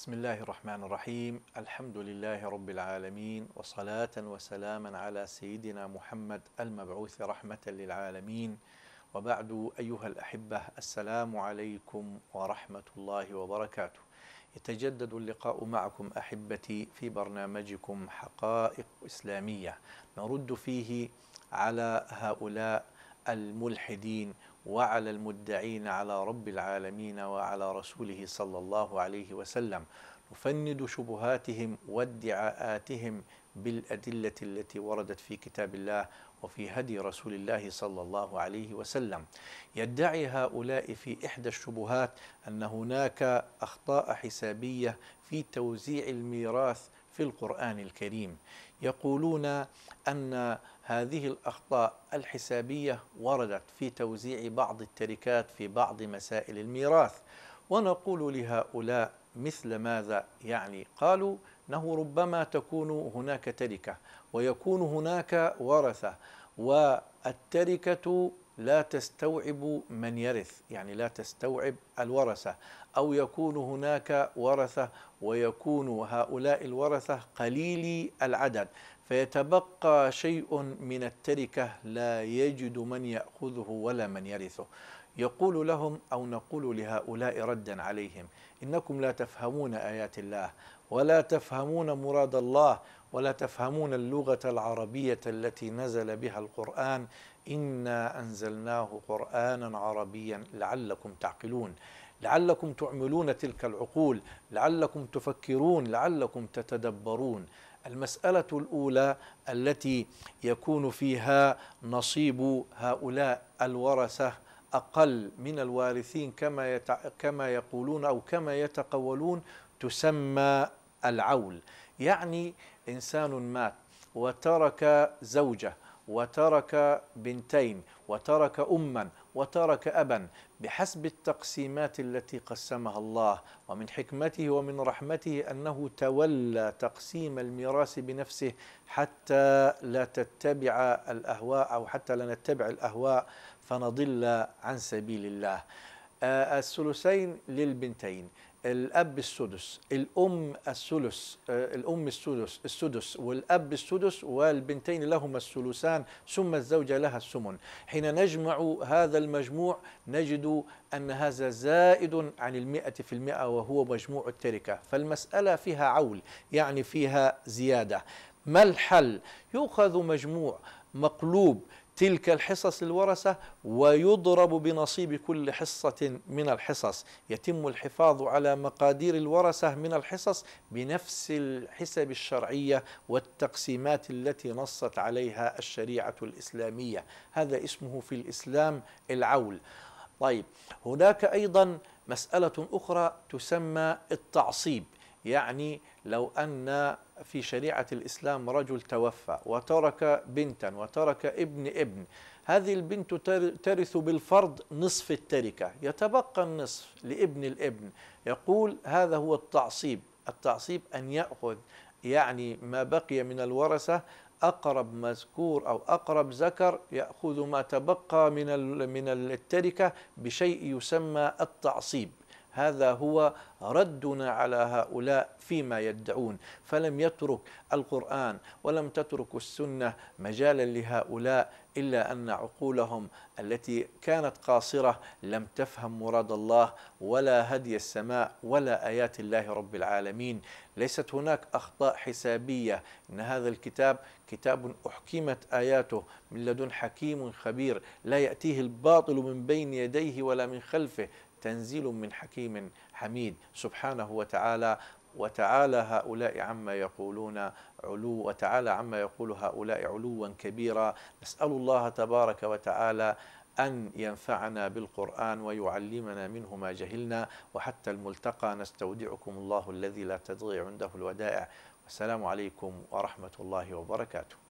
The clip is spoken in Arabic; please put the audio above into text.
بسم الله الرحمن الرحيم الحمد لله رب العالمين وصلاة وسلاما على سيدنا محمد المبعوث رحمة للعالمين وبعد أيها الأحبة السلام عليكم ورحمة الله وبركاته يتجدد اللقاء معكم أحبتي في برنامجكم حقائق إسلامية نرد فيه على هؤلاء الملحدين وعلى المدعين على رب العالمين وعلى رسوله صلى الله عليه وسلم نفند شبهاتهم وادعاءاتهم بالأدلة التي وردت في كتاب الله وفي هدي رسول الله صلى الله عليه وسلم يدعي هؤلاء في إحدى الشبهات أن هناك أخطاء حسابية في توزيع الميراث في القرآن الكريم يقولون أن هذه الأخطاء الحسابية وردت في توزيع بعض التركات في بعض مسائل الميراث ونقول لهؤلاء مثل ماذا يعني قالوا انه ربما تكون هناك تركه ويكون هناك ورثه والتركه لا تستوعب من يرث يعني لا تستوعب الورثة أو يكون هناك ورثة ويكون هؤلاء الورثة قليلي العدد فيتبقى شيء من التركة لا يجد من يأخذه ولا من يرثه يقول لهم أو نقول لهؤلاء ردا عليهم إنكم لا تفهمون آيات الله ولا تفهمون مراد الله ولا تفهمون اللغة العربية التي نزل بها القرآن إنا أنزلناه قرآنا عربيا لعلكم تعقلون لعلكم تعملون تلك العقول لعلكم تفكرون لعلكم تتدبرون المسألة الأولى التي يكون فيها نصيب هؤلاء الورثة أقل من الوارثين كما يتع... كما يقولون أو كما يتقولون تسمى العول يعني إنسان مات وترك زوجة وترك بنتين وترك أما وترك أبا بحسب التقسيمات التي قسمها الله ومن حكمته ومن رحمته أنه تولى تقسيم الميراث بنفسه حتى لا تتبع الأهواء أو حتى لا نتبع الأهواء فنضل عن سبيل الله آه، الثلثين للبنتين الاب السدس الام الثلث آه، الام السدس السدس والاب السدس والبنتين لهما الثلثان ثم الزوجه لها الثمن حين نجمع هذا المجموع نجد ان هذا زائد عن المئة في المئة وهو مجموع التركه فالمساله فيها عول يعني فيها زياده ما الحل يؤخذ مجموع مقلوب تلك الحصص للورثة ويضرب بنصيب كل حصة من الحصص يتم الحفاظ على مقادير الورثة من الحصص بنفس الحسب الشرعية والتقسيمات التي نصت عليها الشريعة الإسلامية هذا اسمه في الإسلام العول طيب هناك أيضا مسألة أخرى تسمى التعصيب يعني لو أن في شريعة الإسلام رجل توفى وترك بنتا وترك ابن ابن هذه البنت ترث بالفرض نصف التركة يتبقى النصف لابن الابن يقول هذا هو التعصيب التعصيب أن يأخذ يعني ما بقي من الورثة أقرب مذكور أو أقرب ذكر يأخذ ما تبقى من من التركة بشيء يسمى التعصيب هذا هو ردنا على هؤلاء فيما يدعون فلم يترك القرآن ولم تترك السنة مجالا لهؤلاء إلا أن عقولهم التي كانت قاصرة لم تفهم مراد الله ولا هدي السماء ولا آيات الله رب العالمين ليست هناك أخطاء حسابية إن هذا الكتاب كتاب أحكمت آياته من لدن حكيم خبير لا يأتيه الباطل من بين يديه ولا من خلفه تنزيل من حكيم حميد سبحانه وتعالى وتعالى هؤلاء عما يقولون علو وتعالى عما يقول هؤلاء علوا كبيرا نسأل الله تبارك وتعالى أن ينفعنا بالقرآن ويعلمنا منه ما جهلنا وحتى الملتقى نستودعكم الله الذي لا تضيع عنده الودائع والسلام عليكم ورحمة الله وبركاته